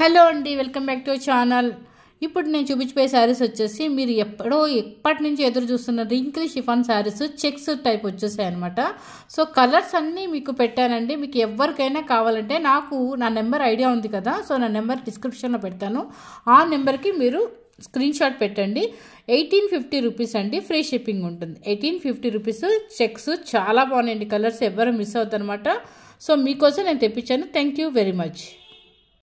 hello అండి welcome back to channel ఇప్పుడు నేను చూపించిపోయే శారీస్ వచ్చేసి మీరు ఎప్పుడో ఎప్పటి నుంచి ఎదురు చూస్తున్న wrinkle chiffon sarees checks type వచ్చేసాయి అనమాట సో కలర్స్ అన్నీ మీకు పెట్టానండి మీకు ఎవరికైనా కావాలంటే నాకు నా నెంబర్ ఐడియా ఉంది కదా సో నా నెంబర్ డిస్క్రిప్షన్లో పెడతాను ఆ నెంబర్కి మీరు స్క్రీన్ షాట్ పెట్టండి ఎయిటీన్ ఫిఫ్టీ రూపీస్ అండి ఫ్రీ షిప్పింగ్ ఉంటుంది ఎయిటీన్ ఫిఫ్టీ రూపీస్ చెక్స్ చాలా బాగున్నాయండి కలర్స్ ఎవరు మిస్ అవుతారనమాట సో మీకోసం నేను తెప్పించాను థ్యాంక్ యూ వెరీ మచ్